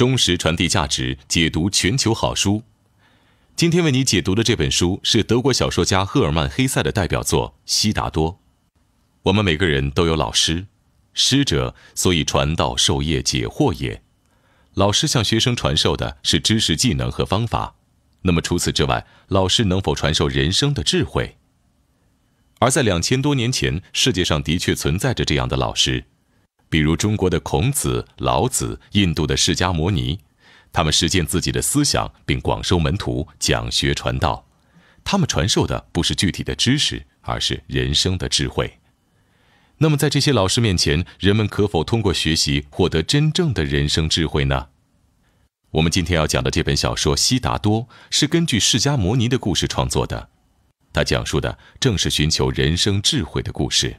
忠实传递价值，解读全球好书。今天为你解读的这本书是德国小说家赫尔曼·黑塞的代表作《悉达多》。我们每个人都有老师，师者，所以传道授业解惑也。老师向学生传授的是知识、技能和方法。那么除此之外，老师能否传授人生的智慧？而在两千多年前，世界上的确存在着这样的老师。比如中国的孔子、老子，印度的释迦摩尼，他们实践自己的思想，并广收门徒讲学传道。他们传授的不是具体的知识，而是人生的智慧。那么，在这些老师面前，人们可否通过学习获得真正的人生智慧呢？我们今天要讲的这本小说《悉达多》，是根据释迦摩尼的故事创作的，它讲述的正是寻求人生智慧的故事。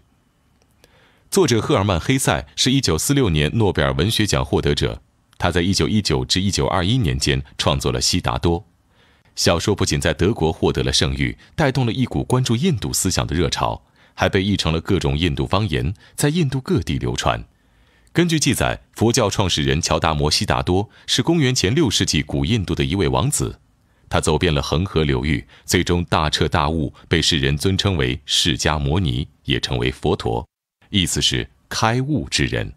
作者赫尔曼·黑塞是一九四六年诺贝尔文学奖获得者。他在一九一九至一九二一年间创作了《悉达多》，小说不仅在德国获得了盛誉，带动了一股关注印度思想的热潮，还被译成了各种印度方言，在印度各地流传。根据记载，佛教创始人乔达摩·悉达多是公元前六世纪古印度的一位王子，他走遍了恒河流域，最终大彻大悟，被世人尊称为释迦摩尼，也称为佛陀。意思是开悟之人，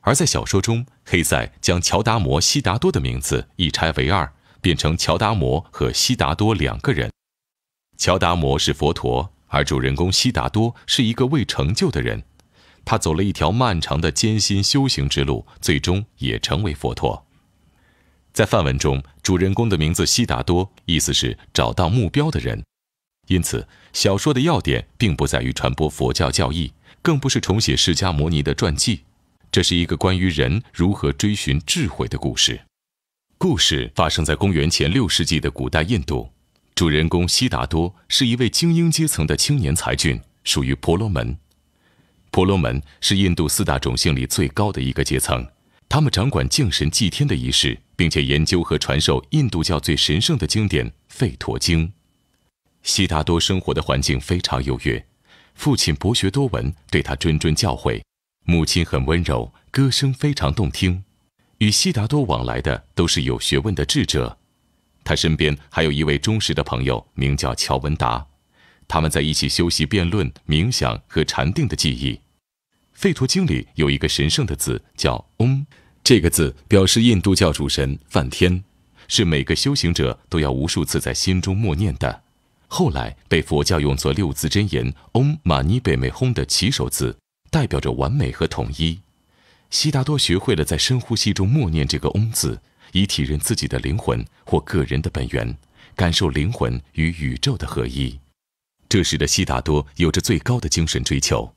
而在小说中，黑塞将乔达摩·悉达多的名字一拆为二，变成乔达摩和悉达多两个人。乔达摩是佛陀，而主人公悉达多是一个未成就的人。他走了一条漫长的艰辛修行之路，最终也成为佛陀。在梵文中，主人公的名字悉达多，意思是找到目标的人。因此，小说的要点并不在于传播佛教教义。更不是重写释迦牟尼的传记，这是一个关于人如何追寻智慧的故事。故事发生在公元前六世纪的古代印度，主人公悉达多是一位精英阶层的青年才俊，属于婆罗门。婆罗门是印度四大种姓里最高的一个阶层，他们掌管敬神祭天的仪式，并且研究和传授印度教最神圣的经典《吠陀经》。悉达多生活的环境非常优越。父亲博学多闻，对他谆谆教诲；母亲很温柔，歌声非常动听。与悉达多往来的都是有学问的智者，他身边还有一位忠实的朋友，名叫乔文达。他们在一起修习辩论、冥想和禅定的技艺。吠陀经里有一个神圣的字叫“嗡”，这个字表示印度教主神梵天，是每个修行者都要无数次在心中默念的。后来被佛教用作六字真言“嗡玛尼贝美哄的起首字，代表着完美和统一。悉达多学会了在深呼吸中默念这个“嗡字，以体认自己的灵魂或个人的本源，感受灵魂与宇宙的合一。这时的悉达多有着最高的精神追求，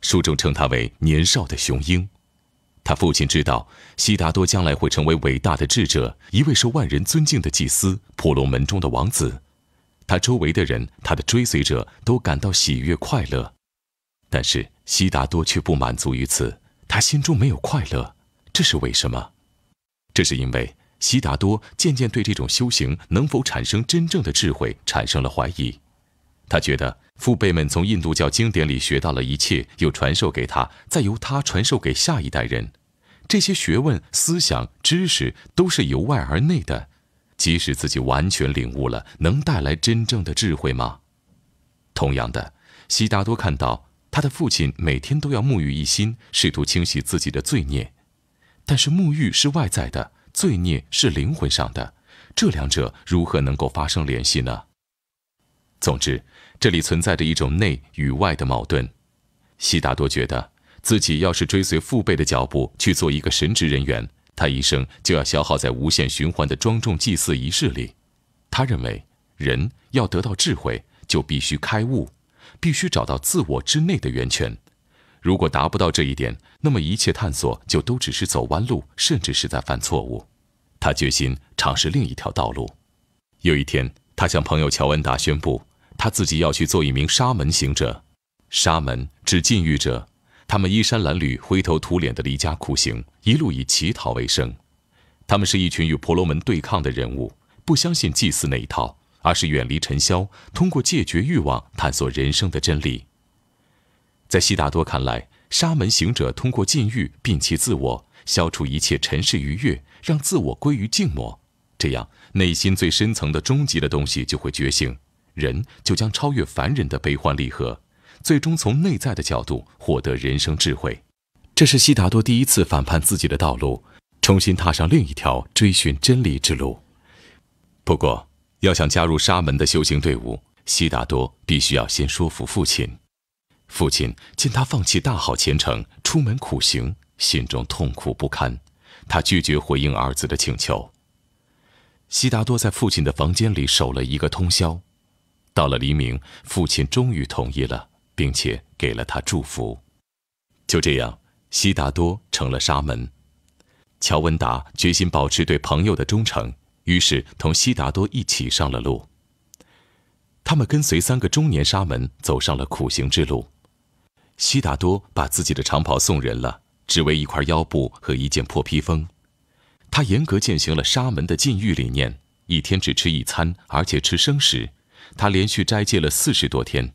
书中称他为年少的雄鹰。他父亲知道悉达多将来会成为伟大的智者，一位受万人尊敬的祭司，婆罗门中的王子。他周围的人，他的追随者都感到喜悦快乐，但是悉达多却不满足于此，他心中没有快乐，这是为什么？这是因为悉达多渐渐对这种修行能否产生真正的智慧产生了怀疑，他觉得父辈们从印度教经典里学到了一切，又传授给他，再由他传授给下一代人，这些学问、思想、知识都是由外而内的。即使自己完全领悟了，能带来真正的智慧吗？同样的，悉达多看到他的父亲每天都要沐浴一心，试图清洗自己的罪孽，但是沐浴是外在的，罪孽是灵魂上的，这两者如何能够发生联系呢？总之，这里存在着一种内与外的矛盾。悉达多觉得自己要是追随父辈的脚步去做一个神职人员。他一生就要消耗在无限循环的庄重祭祀仪式里。他认为，人要得到智慧，就必须开悟，必须找到自我之内的源泉。如果达不到这一点，那么一切探索就都只是走弯路，甚至是在犯错误。他决心尝试另一条道路。有一天，他向朋友乔恩达宣布，他自己要去做一名沙门行者。沙门指禁欲者，他们衣衫褴褛、灰头土脸地离家苦行。一路以乞讨为生，他们是一群与婆罗门对抗的人物，不相信祭祀那一套，而是远离尘嚣，通过戒绝欲望，探索人生的真理。在悉达多看来，沙门行者通过禁欲、摒弃自我、消除一切尘世愉悦，让自我归于静默，这样内心最深层的终极的东西就会觉醒，人就将超越凡人的悲欢离合，最终从内在的角度获得人生智慧。这是悉达多第一次反叛自己的道路，重新踏上另一条追寻真理之路。不过，要想加入沙门的修行队伍，悉达多必须要先说服父亲。父亲见他放弃大好前程，出门苦行，心中痛苦不堪，他拒绝回应儿子的请求。悉达多在父亲的房间里守了一个通宵，到了黎明，父亲终于同意了，并且给了他祝福。就这样。悉达多成了沙门，乔文达决心保持对朋友的忠诚，于是同悉达多一起上了路。他们跟随三个中年沙门走上了苦行之路。悉达多把自己的长袍送人了，只为一块腰布和一件破披风。他严格践行了沙门的禁欲理念，一天只吃一餐，而且吃生食。他连续斋戒了四十多天。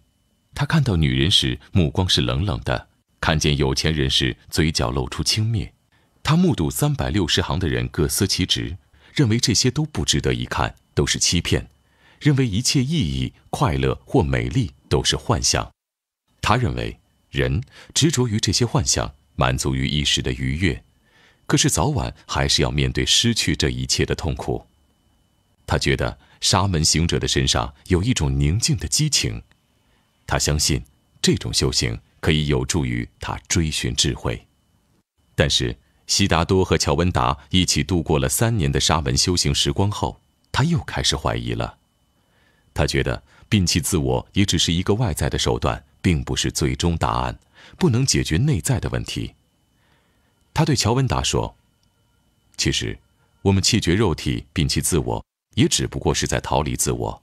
他看到女人时，目光是冷冷的。看见有钱人时，嘴角露出轻蔑。他目睹三百六十行的人各司其职，认为这些都不值得一看，都是欺骗。认为一切意义、快乐或美丽都是幻想。他认为人执着于这些幻想，满足于一时的愉悦，可是早晚还是要面对失去这一切的痛苦。他觉得沙门行者的身上有一种宁静的激情。他相信这种修行。可以有助于他追寻智慧，但是悉达多和乔文达一起度过了三年的沙门修行时光后，他又开始怀疑了。他觉得摒弃自我也只是一个外在的手段，并不是最终答案，不能解决内在的问题。他对乔文达说：“其实，我们弃绝肉体、摒弃自我，也只不过是在逃离自我，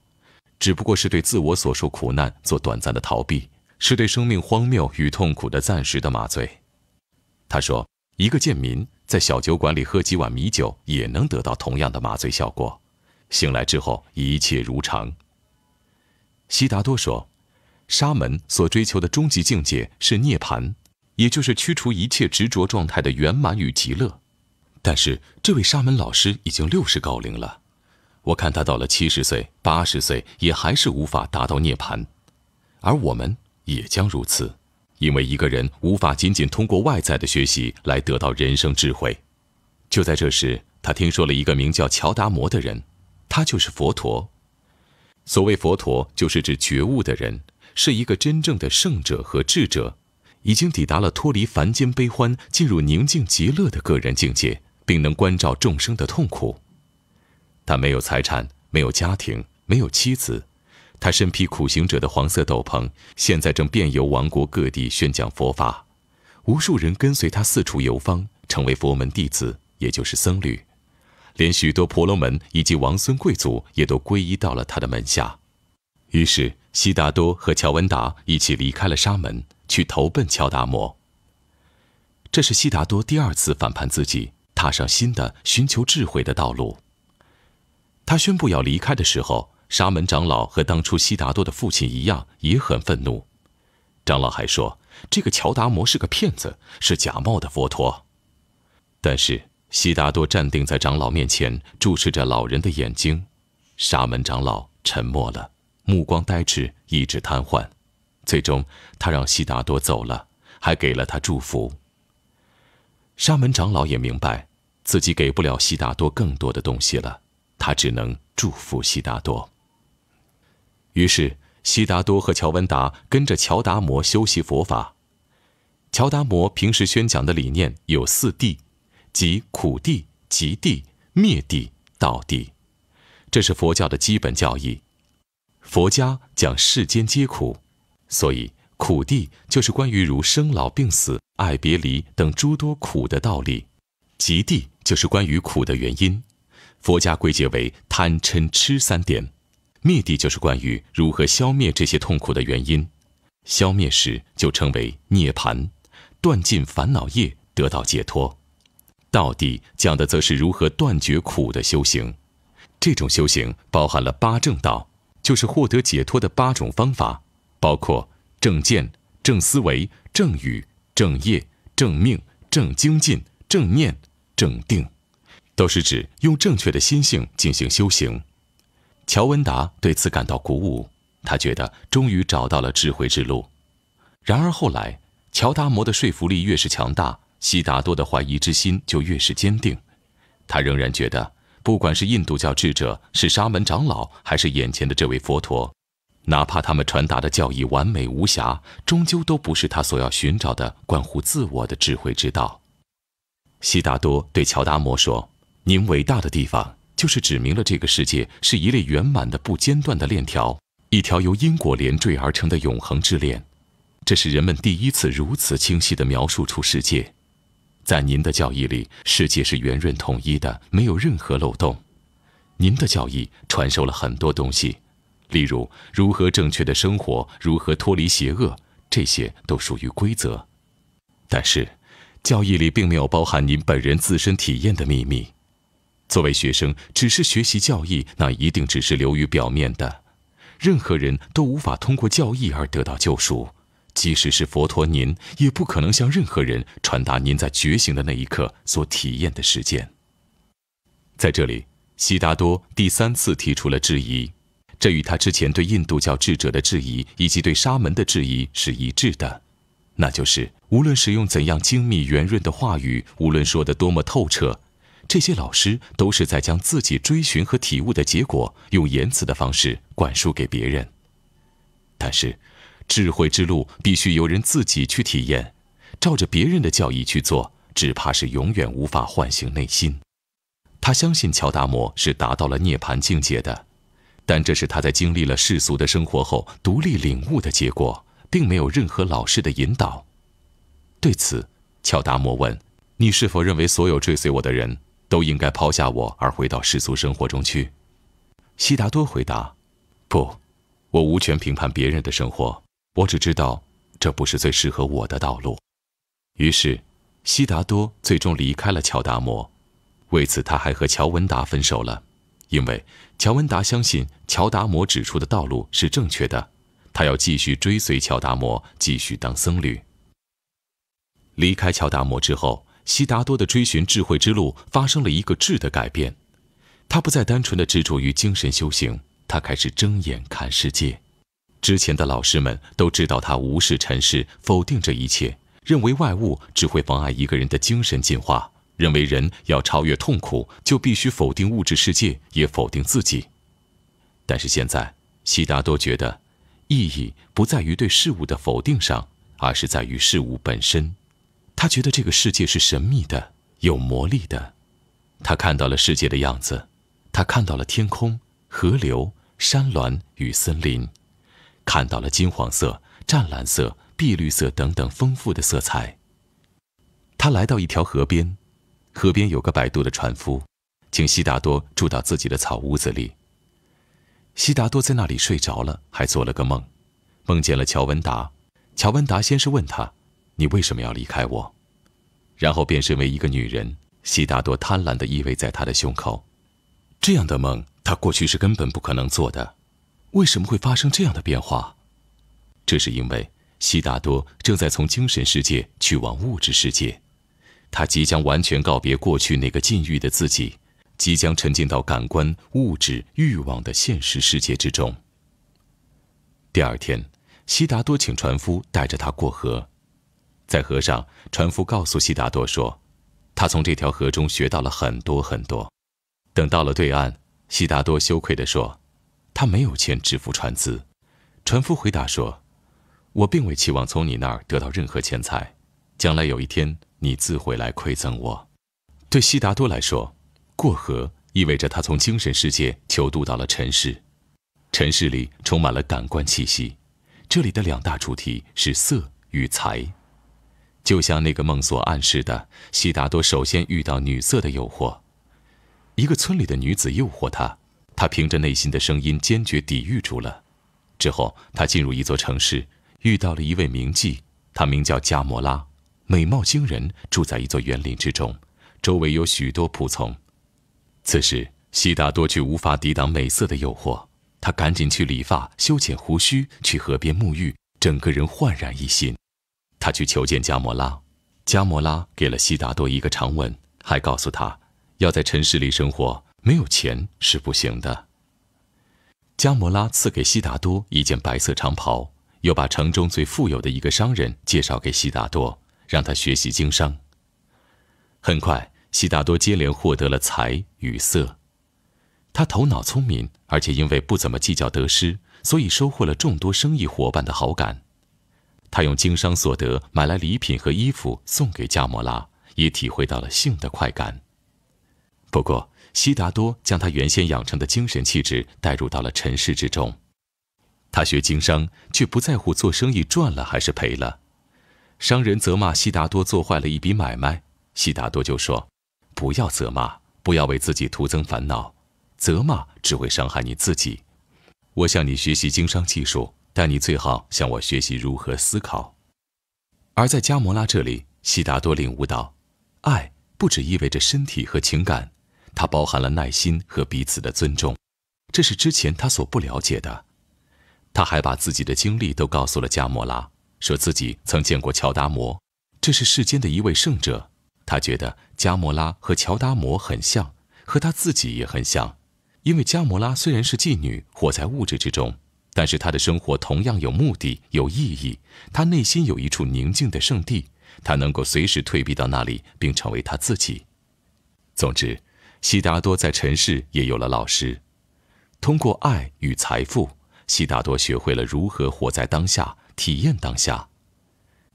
只不过是对自我所受苦难做短暂的逃避。”是对生命荒谬与痛苦的暂时的麻醉，他说：“一个贱民在小酒馆里喝几碗米酒，也能得到同样的麻醉效果。醒来之后，一切如常。”悉达多说：“沙门所追求的终极境界是涅槃，也就是驱除一切执着状态的圆满与极乐。但是这位沙门老师已经六十高龄了，我看他到了七十岁、八十岁，也还是无法达到涅槃，而我们。”也将如此，因为一个人无法仅仅通过外在的学习来得到人生智慧。就在这时，他听说了一个名叫乔达摩的人，他就是佛陀。所谓佛陀，就是指觉悟的人，是一个真正的圣者和智者，已经抵达了脱离凡间悲欢、进入宁静极乐的个人境界，并能关照众生的痛苦。他没有财产，没有家庭，没有妻子。他身披苦行者的黄色斗篷，现在正遍游王国各地宣讲佛法，无数人跟随他四处游方，成为佛门弟子，也就是僧侣。连许多婆罗门以及王孙贵族也都皈依到了他的门下。于是，悉达多和乔文达一起离开了沙门，去投奔乔达摩。这是悉达多第二次反叛自己，踏上新的寻求智慧的道路。他宣布要离开的时候。沙门长老和当初悉达多的父亲一样，也很愤怒。长老还说，这个乔达摩是个骗子，是假冒的佛陀。但是悉达多站定在长老面前，注视着老人的眼睛。沙门长老沉默了，目光呆滞，意志瘫痪。最终，他让悉达多走了，还给了他祝福。沙门长老也明白，自己给不了悉达多更多的东西了，他只能祝福悉达多。于是，悉达多和乔文达跟着乔达摩修习佛法。乔达摩平时宣讲的理念有四谛，即苦谛、集谛、灭谛、道谛，这是佛教的基本教义。佛家讲世间皆苦，所以苦谛就是关于如生老病死、爱别离等诸多苦的道理；集谛就是关于苦的原因，佛家归结为贪嗔痴三点。灭地就是关于如何消灭这些痛苦的原因，消灭时就称为涅槃，断尽烦恼业，得到解脱。道地讲的则是如何断绝苦的修行，这种修行包含了八正道，就是获得解脱的八种方法，包括正见、正思维、正语、正业、正命、正精进、正念、正定，都是指用正确的心性进行修行。乔文达对此感到鼓舞，他觉得终于找到了智慧之路。然而后来，乔达摩的说服力越是强大，悉达多的怀疑之心就越是坚定。他仍然觉得，不管是印度教智者，是沙门长老，还是眼前的这位佛陀，哪怕他们传达的教义完美无瑕，终究都不是他所要寻找的关乎自我的智慧之道。悉达多对乔达摩说：“您伟大的地方。”就是指明了这个世界是一类圆满的、不间断的链条，一条由因果连缀而成的永恒之链。这是人们第一次如此清晰地描述出世界。在您的教义里，世界是圆润统一的，没有任何漏洞。您的教义传授了很多东西，例如如何正确地生活，如何脱离邪恶，这些都属于规则。但是，教义里并没有包含您本人自身体验的秘密。作为学生，只是学习教义，那一定只是流于表面的。任何人都无法通过教义而得到救赎，即使是佛陀您，也不可能向任何人传达您在觉醒的那一刻所体验的实践。在这里，悉达多第三次提出了质疑，这与他之前对印度教智者的质疑以及对沙门的质疑是一致的，那就是无论使用怎样精密圆润的话语，无论说得多么透彻。这些老师都是在将自己追寻和体悟的结果，用言辞的方式灌输给别人。但是，智慧之路必须由人自己去体验，照着别人的教义去做，只怕是永远无法唤醒内心。他相信乔达摩是达到了涅槃境界的，但这是他在经历了世俗的生活后独立领悟的结果，并没有任何老师的引导。对此，乔达摩问：“你是否认为所有追随我的人？”都应该抛下我而回到世俗生活中去。”悉达多回答：“不，我无权评判别人的生活。我只知道，这不是最适合我的道路。”于是，悉达多最终离开了乔达摩。为此，他还和乔文达分手了，因为乔文达相信乔达摩指出的道路是正确的，他要继续追随乔达摩，继续当僧侣。离开乔达摩之后。悉达多的追寻智慧之路发生了一个质的改变，他不再单纯的执着于精神修行，他开始睁眼看世界。之前的老师们都知道，他无视尘世，否定这一切，认为外物只会妨碍一个人的精神进化，认为人要超越痛苦，就必须否定物质世界，也否定自己。但是现在，悉达多觉得，意义不在于对事物的否定上，而是在于事物本身。他觉得这个世界是神秘的、有魔力的。他看到了世界的样子，他看到了天空、河流、山峦与森林，看到了金黄色、湛蓝色、碧绿色等等丰富的色彩。他来到一条河边，河边有个摆渡的船夫，请悉达多住到自己的草屋子里。悉达多在那里睡着了，还做了个梦，梦见了乔文达。乔文达先是问他。你为什么要离开我？然后变身为一个女人，悉达多贪婪地依偎在他的胸口。这样的梦，他过去是根本不可能做的。为什么会发生这样的变化？这是因为悉达多正在从精神世界去往物质世界，他即将完全告别过去那个禁欲的自己，即将沉浸到感官、物质、欲望的现实世界之中。第二天，悉达多请船夫带着他过河。在河上，船夫告诉悉达多说，他从这条河中学到了很多很多。等到了对岸，悉达多羞愧地说，他没有钱支付船资。船夫回答说，我并未期望从你那儿得到任何钱财，将来有一天你自会来馈赠我。对悉达多来说，过河意味着他从精神世界求渡到了尘世，尘世里充满了感官气息，这里的两大主题是色与财。就像那个梦所暗示的，悉达多首先遇到女色的诱惑，一个村里的女子诱惑他，他凭着内心的声音坚决抵御住了。之后，他进入一座城市，遇到了一位名妓，她名叫加摩拉，美貌惊人，住在一座园林之中，周围有许多仆从。此时，悉达多却无法抵挡美色的诱惑，他赶紧去理发、修剪胡须，去河边沐浴，整个人焕然一新。他去求见加摩拉，加摩拉给了悉达多一个长吻，还告诉他，要在尘世里生活，没有钱是不行的。加摩拉赐给悉达多一件白色长袍，又把城中最富有的一个商人介绍给悉达多，让他学习经商。很快，悉达多接连获得了财与色。他头脑聪明，而且因为不怎么计较得失，所以收获了众多生意伙伴的好感。他用经商所得买来礼品和衣服送给加摩拉，也体会到了性的快感。不过，悉达多将他原先养成的精神气质带入到了尘世之中。他学经商，却不在乎做生意赚了还是赔了。商人责骂悉达多做坏了一笔买卖，悉达多就说：“不要责骂，不要为自己徒增烦恼。责骂只会伤害你自己。我向你学习经商技术。”但你最好向我学习如何思考，而在加摩拉这里，悉达多领悟到，爱不只意味着身体和情感，它包含了耐心和彼此的尊重，这是之前他所不了解的。他还把自己的经历都告诉了加摩拉，说自己曾见过乔达摩，这是世间的一位圣者。他觉得加摩拉和乔达摩很像，和他自己也很像，因为加摩拉虽然是妓女，活在物质之中。但是他的生活同样有目的、有意义。他内心有一处宁静的圣地，他能够随时退避到那里，并成为他自己。总之，悉达多在尘世也有了老师。通过爱与财富，悉达多学会了如何活在当下、体验当下。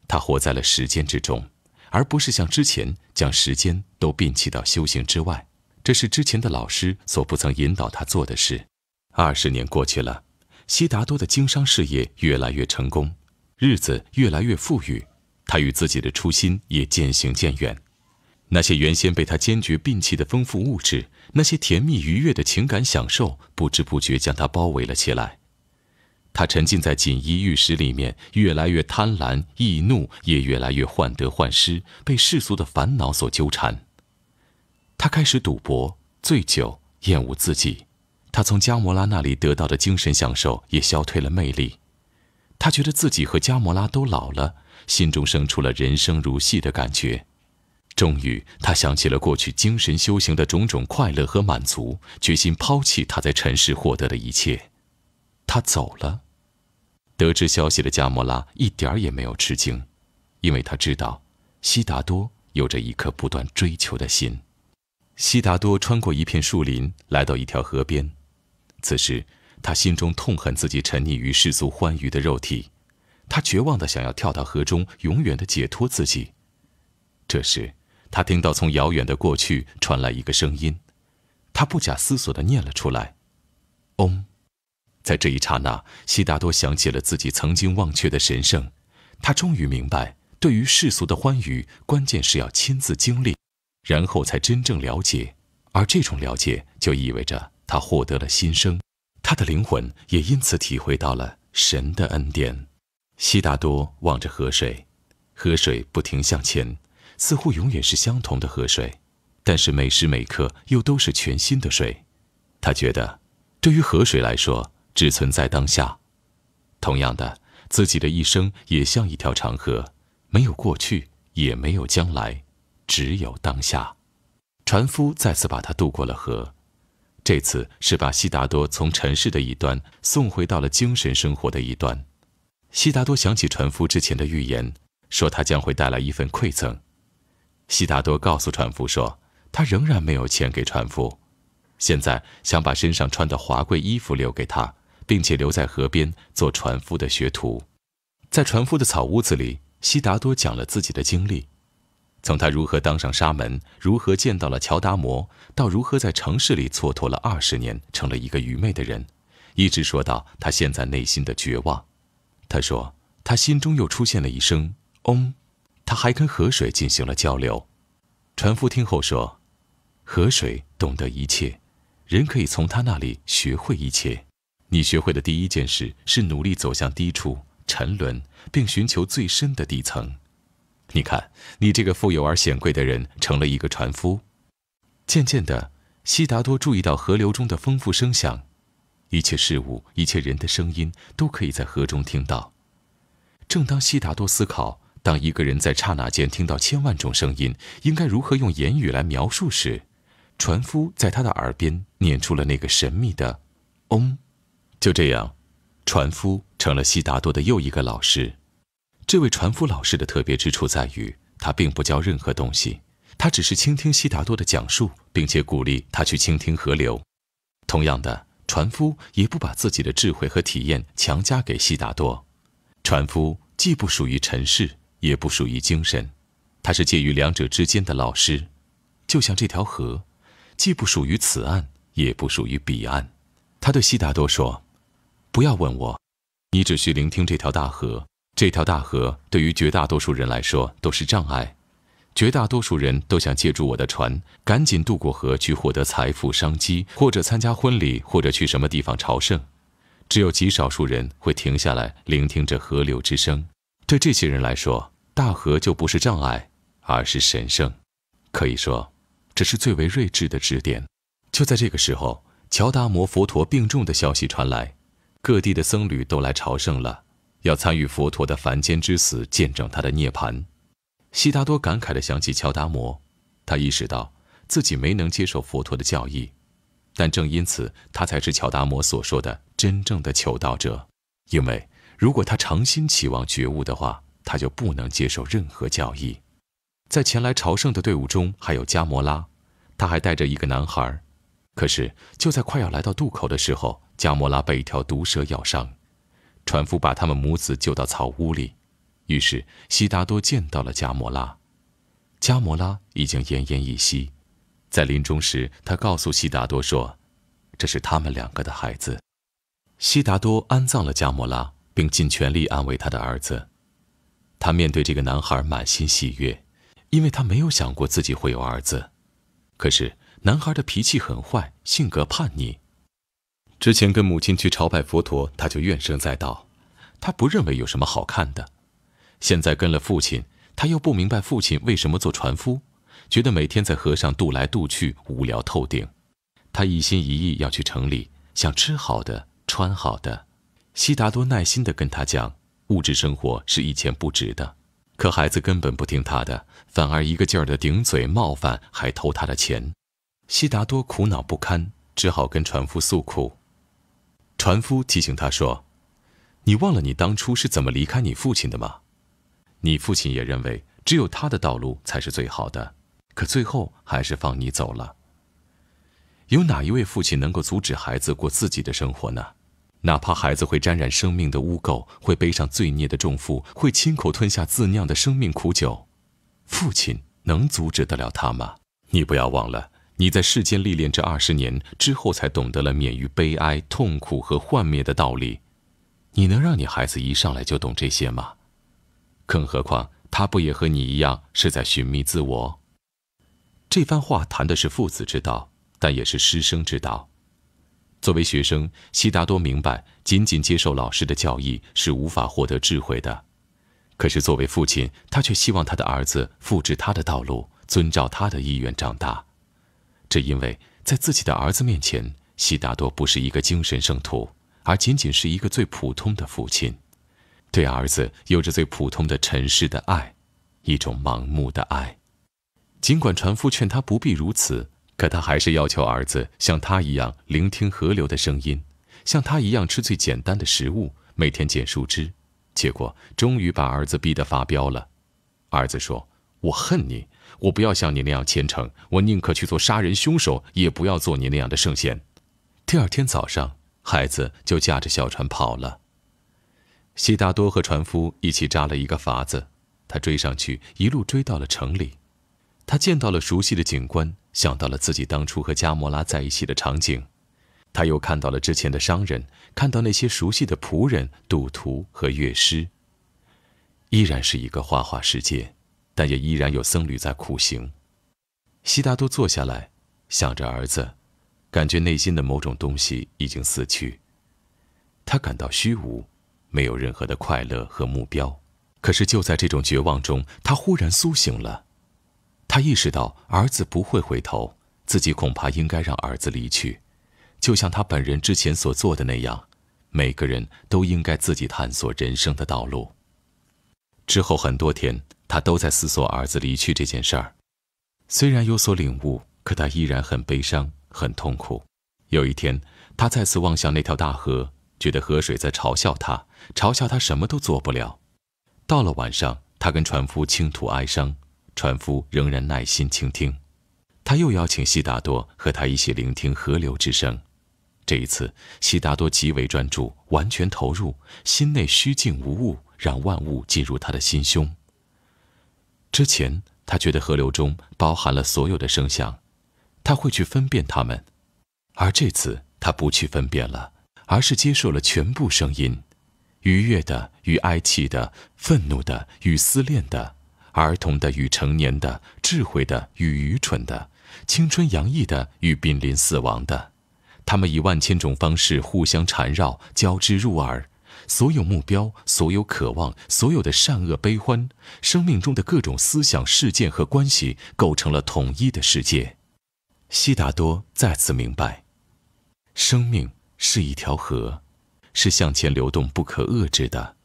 他活在了时间之中，而不是像之前将时间都摒弃到修行之外。这是之前的老师所不曾引导他做的事。二十年过去了。悉达多的经商事业越来越成功，日子越来越富裕，他与自己的初心也渐行渐远。那些原先被他坚决摒弃的丰富物质，那些甜蜜愉悦的情感享受，不知不觉将他包围了起来。他沉浸在锦衣玉食里面，越来越贪婪、易怒，也越来越患得患失，被世俗的烦恼所纠缠。他开始赌博、醉酒，厌恶自己。他从加摩拉那里得到的精神享受也消退了魅力，他觉得自己和加摩拉都老了，心中生出了人生如戏的感觉。终于，他想起了过去精神修行的种种快乐和满足，决心抛弃他在尘世获得的一切。他走了。得知消息的加摩拉一点儿也没有吃惊，因为他知道悉达多有着一颗不断追求的心。悉达多穿过一片树林，来到一条河边。此时，他心中痛恨自己沉溺于世俗欢愉的肉体，他绝望地想要跳到河中，永远地解脱自己。这时，他听到从遥远的过去传来一个声音，他不假思索地念了出来嗡、在这一刹那，悉达多想起了自己曾经忘却的神圣，他终于明白，对于世俗的欢愉，关键是要亲自经历，然后才真正了解，而这种了解就意味着。他获得了新生，他的灵魂也因此体会到了神的恩典。悉达多望着河水，河水不停向前，似乎永远是相同的河水，但是每时每刻又都是全新的水。他觉得，对于河水来说，只存在当下。同样的，自己的一生也像一条长河，没有过去，也没有将来，只有当下。船夫再次把他渡过了河。这次是把悉达多从尘世的一端送回到了精神生活的一端。悉达多想起船夫之前的预言，说他将会带来一份馈赠。悉达多告诉船夫说，他仍然没有钱给船夫，现在想把身上穿的华贵衣服留给他，并且留在河边做船夫的学徒。在船夫的草屋子里，悉达多讲了自己的经历。从他如何当上沙门，如何见到了乔达摩，到如何在城市里蹉跎了二十年，成了一个愚昧的人，一直说到他现在内心的绝望。他说：“他心中又出现了一声嗡。”他还跟河水进行了交流。船夫听后说：“河水懂得一切，人可以从他那里学会一切。你学会的第一件事是努力走向低处，沉沦，并寻求最深的底层。”你看，你这个富有而显贵的人成了一个船夫。渐渐的，悉达多注意到河流中的丰富声响，一切事物、一切人的声音都可以在河中听到。正当悉达多思考，当一个人在刹那间听到千万种声音，应该如何用言语来描述时，船夫在他的耳边念出了那个神秘的“唵”。就这样，船夫成了悉达多的又一个老师。这位船夫老师的特别之处在于，他并不教任何东西，他只是倾听悉达多的讲述，并且鼓励他去倾听河流。同样的，船夫也不把自己的智慧和体验强加给悉达多。船夫既不属于尘世，也不属于精神，他是介于两者之间的老师。就像这条河，既不属于此岸，也不属于彼岸。他对悉达多说：“不要问我，你只需聆听这条大河。”这条大河对于绝大多数人来说都是障碍，绝大多数人都想借助我的船赶紧渡过河去获得财富、商机，或者参加婚礼，或者去什么地方朝圣。只有极少数人会停下来聆听着河流之声。对这些人来说，大河就不是障碍，而是神圣。可以说，这是最为睿智的指点。就在这个时候，乔达摩佛陀病重的消息传来，各地的僧侣都来朝圣了。要参与佛陀的凡间之死，见证他的涅槃。悉达多感慨地想起乔达摩，他意识到自己没能接受佛陀的教义，但正因此，他才是乔达摩所说的真正的求道者。因为如果他诚心期望觉悟的话，他就不能接受任何教义。在前来朝圣的队伍中，还有加摩拉，他还带着一个男孩。可是就在快要来到渡口的时候，加摩拉被一条毒蛇咬伤。船夫把他们母子救到草屋里，于是悉达多见到了加摩拉。加摩拉已经奄奄一息，在临终时，他告诉悉达多说：“这是他们两个的孩子。”悉达多安葬了加摩拉，并尽全力安慰他的儿子。他面对这个男孩满心喜悦，因为他没有想过自己会有儿子。可是，男孩的脾气很坏，性格叛逆。之前跟母亲去朝拜佛陀，他就怨声载道。他不认为有什么好看的。现在跟了父亲，他又不明白父亲为什么做船夫，觉得每天在河上渡来渡去无聊透顶。他一心一意要去城里，想吃好的、穿好的。悉达多耐心地跟他讲，物质生活是一钱不值的。可孩子根本不听他的，反而一个劲儿地顶嘴冒犯，还偷他的钱。悉达多苦恼不堪，只好跟船夫诉苦。船夫提醒他说：“你忘了你当初是怎么离开你父亲的吗？你父亲也认为只有他的道路才是最好的，可最后还是放你走了。有哪一位父亲能够阻止孩子过自己的生活呢？哪怕孩子会沾染生命的污垢，会背上罪孽的重负，会亲口吞下自酿的生命苦酒，父亲能阻止得了他吗？你不要忘了。”你在世间历练这二十年之后，才懂得了免于悲哀、痛苦和幻灭的道理。你能让你孩子一上来就懂这些吗？更何况他不也和你一样是在寻觅自我？这番话谈的是父子之道，但也是师生之道。作为学生，悉达多明白，仅仅接受老师的教义是无法获得智慧的。可是作为父亲，他却希望他的儿子复制他的道路，遵照他的意愿长大。这因为，在自己的儿子面前，悉达多不是一个精神圣徒，而仅仅是一个最普通的父亲，对儿子有着最普通的尘世的爱，一种盲目的爱。尽管船夫劝他不必如此，可他还是要求儿子像他一样聆听河流的声音，像他一样吃最简单的食物，每天捡树枝。结果，终于把儿子逼得发飙了。儿子说：“我恨你。”我不要像你那样虔诚，我宁可去做杀人凶手，也不要做你那样的圣贤。第二天早上，孩子就驾着小船跑了。悉达多和船夫一起扎了一个筏子，他追上去，一路追到了城里。他见到了熟悉的景观，想到了自己当初和加莫拉在一起的场景。他又看到了之前的商人，看到那些熟悉的仆人、赌徒和乐师。依然是一个花花世界。但也依然有僧侣在苦行。悉达多坐下来，想着儿子，感觉内心的某种东西已经死去。他感到虚无，没有任何的快乐和目标。可是就在这种绝望中，他忽然苏醒了。他意识到儿子不会回头，自己恐怕应该让儿子离去，就像他本人之前所做的那样。每个人都应该自己探索人生的道路。之后很多天。他都在思索儿子离去这件事儿，虽然有所领悟，可他依然很悲伤，很痛苦。有一天，他再次望向那条大河，觉得河水在嘲笑他，嘲笑他什么都做不了。到了晚上，他跟船夫倾吐哀伤，船夫仍然耐心倾听。他又邀请悉达多和他一起聆听河流之声。这一次，悉达多极为专注，完全投入，心内虚静无物，让万物进入他的心胸。之前，他觉得河流中包含了所有的声响，他会去分辨它们，而这次他不去分辨了，而是接受了全部声音，愉悦的与哀泣的，愤怒的与思恋的，儿童的与成年的，智慧的与愚蠢的，青春洋溢的与濒临死亡的，他们以万千种方式互相缠绕交织入耳。所有目标，所有渴望，所有的善恶悲欢，生命中的各种思想、事件和关系，构成了统一的世界。悉达多再次明白，生命是一条河，是向前流动、不可遏制的。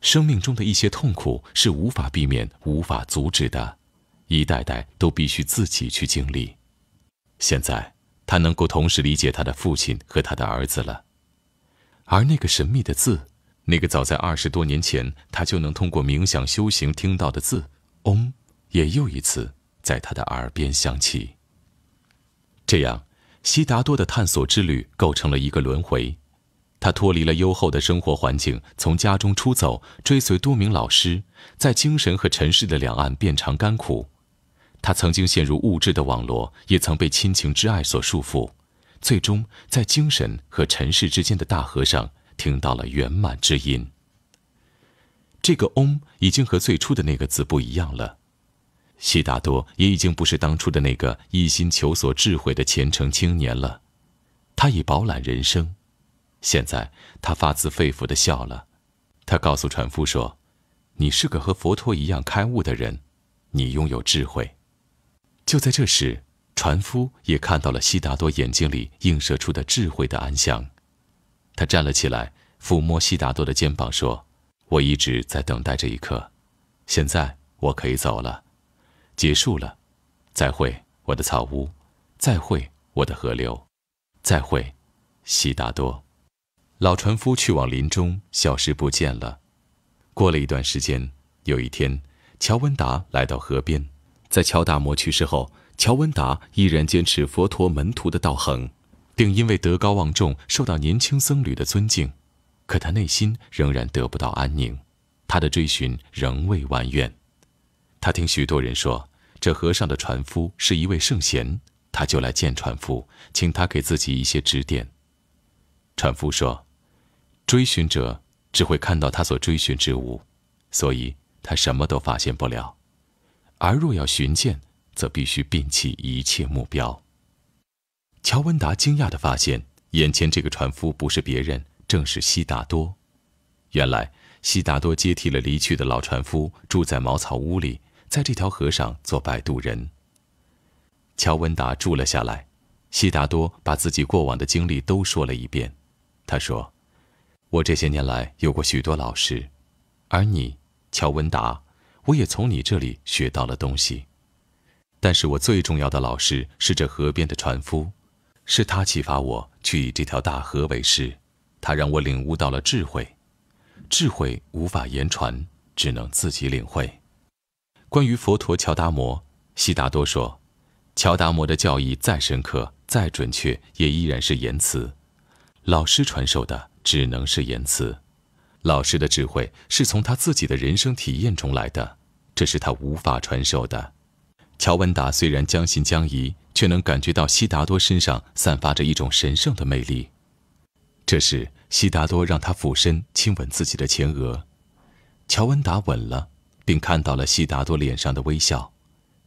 生命中的一些痛苦是无法避免、无法阻止的，一代代都必须自己去经历。现在，他能够同时理解他的父亲和他的儿子了，而那个神秘的字。那个早在二十多年前，他就能通过冥想修行听到的字“嗡”，也又一次在他的耳边响起。这样，悉达多的探索之旅构成了一个轮回：他脱离了优厚的生活环境，从家中出走，追随多名老师，在精神和尘世的两岸遍尝甘苦。他曾经陷入物质的网络，也曾被亲情之爱所束缚，最终在精神和尘世之间的大河上。听到了圆满之音。这个嗡”已经和最初的那个字不一样了。悉达多也已经不是当初的那个一心求索智慧的虔诚青年了，他已饱览人生。现在，他发自肺腑地笑了。他告诉船夫说：“你是个和佛陀一样开悟的人，你拥有智慧。”就在这时，船夫也看到了悉达多眼睛里映射出的智慧的安详。他站了起来，抚摸悉达多的肩膀，说：“我一直在等待这一刻，现在我可以走了，结束了，再会，我的草屋，再会，我的河流，再会，悉达多。”老船夫去往林中，消失不见了。过了一段时间，有一天，乔文达来到河边。在乔达摩去世后，乔文达依然坚持佛陀门徒的道行。并因为德高望重受到年轻僧侣的尊敬，可他内心仍然得不到安宁，他的追寻仍未完愿。他听许多人说，这河上的船夫是一位圣贤，他就来见船夫，请他给自己一些指点。船夫说：“追寻者只会看到他所追寻之物，所以他什么都发现不了；而若要寻见，则必须摒弃一切目标。”乔文达惊讶地发现，眼前这个船夫不是别人，正是悉达多。原来，悉达多接替了离去的老船夫，住在茅草屋里，在这条河上做摆渡人。乔文达住了下来，悉达多把自己过往的经历都说了一遍。他说：“我这些年来有过许多老师，而你，乔文达，我也从你这里学到了东西。但是我最重要的老师是这河边的船夫。”是他启发我去以这条大河为师，他让我领悟到了智慧。智慧无法言传，只能自己领会。关于佛陀乔达摩，悉达多说，乔达摩的教义再深刻、再准确，也依然是言辞。老师传授的只能是言辞。老师的智慧是从他自己的人生体验中来的，这是他无法传授的。乔文达虽然将信将疑。却能感觉到悉达多身上散发着一种神圣的魅力。这时，悉达多让他俯身亲吻自己的前额。乔文达吻了，并看到了悉达多脸上的微笑。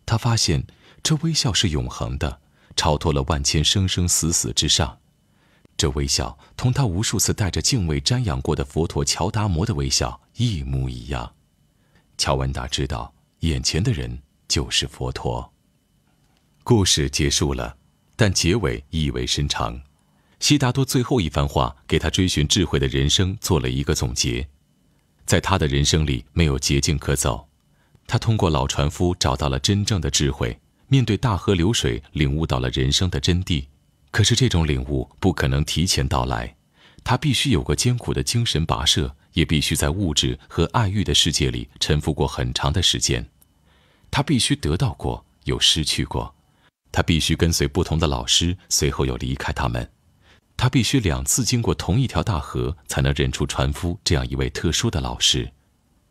他发现这微笑是永恒的，超脱了万千生生死死之上。这微笑同他无数次带着敬畏瞻仰过的佛陀乔达摩的微笑一模一样。乔文达知道，眼前的人就是佛陀。故事结束了，但结尾意味深长。悉达多最后一番话，给他追寻智慧的人生做了一个总结。在他的人生里，没有捷径可走。他通过老船夫找到了真正的智慧，面对大河流水，领悟到了人生的真谛。可是这种领悟不可能提前到来，他必须有过艰苦的精神跋涉，也必须在物质和爱欲的世界里沉浮过很长的时间。他必须得到过，又失去过。他必须跟随不同的老师，随后又离开他们。他必须两次经过同一条大河，才能认出船夫这样一位特殊的老师。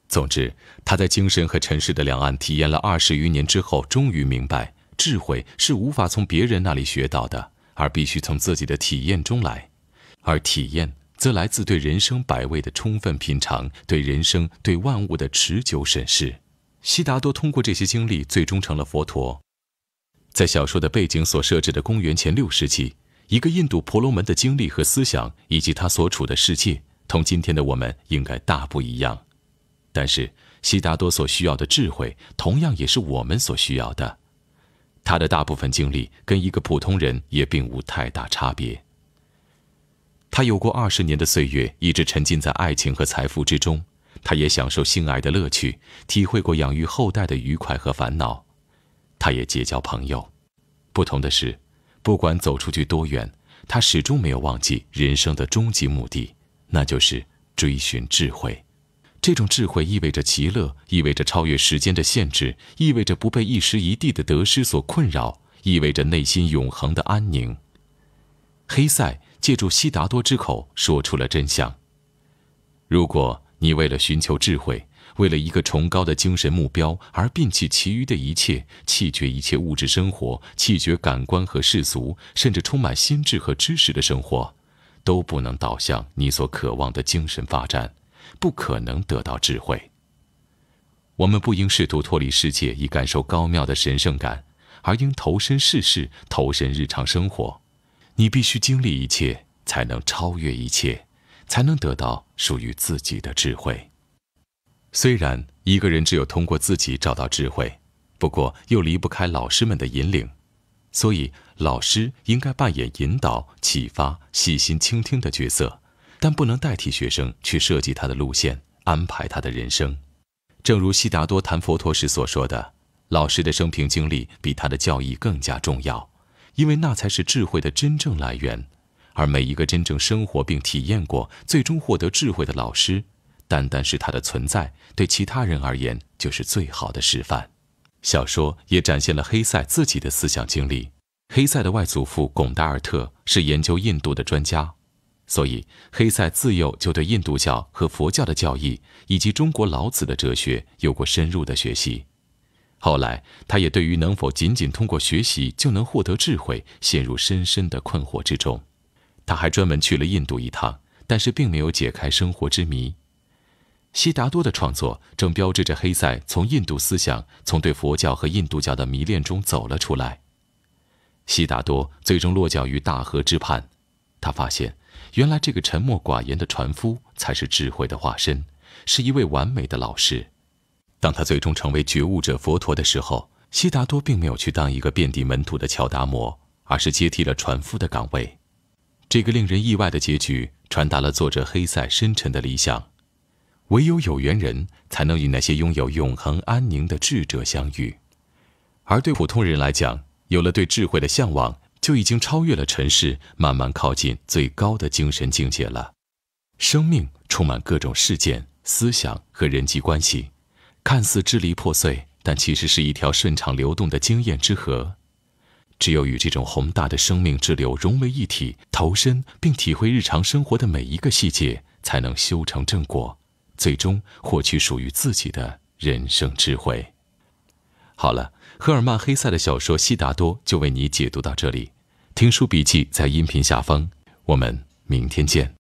总之，他在精神和尘世的两岸体验了二十余年之后，终于明白，智慧是无法从别人那里学到的，而必须从自己的体验中来。而体验则来自对人生百味的充分品尝，对人生、对万物的持久审视。悉达多通过这些经历，最终成了佛陀。在小说的背景所设置的公元前六世纪，一个印度婆罗门的经历和思想，以及他所处的世界，同今天的我们应该大不一样。但是，悉达多所需要的智慧，同样也是我们所需要的。他的大部分经历，跟一个普通人也并无太大差别。他有过二十年的岁月，一直沉浸在爱情和财富之中，他也享受性爱的乐趣，体会过养育后代的愉快和烦恼。他也结交朋友，不同的是，不管走出去多远，他始终没有忘记人生的终极目的，那就是追寻智慧。这种智慧意味着极乐，意味着超越时间的限制，意味着不被一时一地的得失所困扰，意味着内心永恒的安宁。黑塞借助悉达多之口说出了真相：如果你为了寻求智慧，为了一个崇高的精神目标而摒弃其余的一切，弃绝一切物质生活，弃绝感官和世俗，甚至充满心智和知识的生活，都不能导向你所渴望的精神发展，不可能得到智慧。我们不应试图脱离世界以感受高妙的神圣感，而应投身世事，投身日常生活。你必须经历一切，才能超越一切，才能得到属于自己的智慧。虽然一个人只有通过自己找到智慧，不过又离不开老师们的引领，所以老师应该扮演引导、启发、细心倾听的角色，但不能代替学生去设计他的路线、安排他的人生。正如悉达多谈佛陀时所说的：“老师的生平经历比他的教义更加重要，因为那才是智慧的真正来源。”而每一个真正生活并体验过、最终获得智慧的老师。单单是他的存在，对其他人而言就是最好的示范。小说也展现了黑塞自己的思想经历。黑塞的外祖父贡达尔特是研究印度的专家，所以黑塞自幼就对印度教和佛教的教义，以及中国老子的哲学有过深入的学习。后来，他也对于能否仅仅通过学习就能获得智慧陷入深深的困惑之中。他还专门去了印度一趟，但是并没有解开生活之谜。悉达多的创作正标志着黑塞从印度思想、从对佛教和印度教的迷恋中走了出来。悉达多最终落脚于大河之畔，他发现，原来这个沉默寡言的船夫才是智慧的化身，是一位完美的老师。当他最终成为觉悟者佛陀的时候，悉达多并没有去当一个遍地门徒的乔达摩，而是接替了船夫的岗位。这个令人意外的结局传达了作者黑塞深沉的理想。唯有有缘人才能与那些拥有永恒安宁的智者相遇，而对普通人来讲，有了对智慧的向往，就已经超越了尘世，慢慢靠近最高的精神境界了。生命充满各种事件、思想和人际关系，看似支离破碎，但其实是一条顺畅流动的经验之河。只有与这种宏大的生命之流融为一体，投身并体会日常生活的每一个细节，才能修成正果。最终获取属于自己的人生智慧。好了，赫尔曼·黑塞的小说《悉达多》就为你解读到这里。听书笔记在音频下方，我们明天见。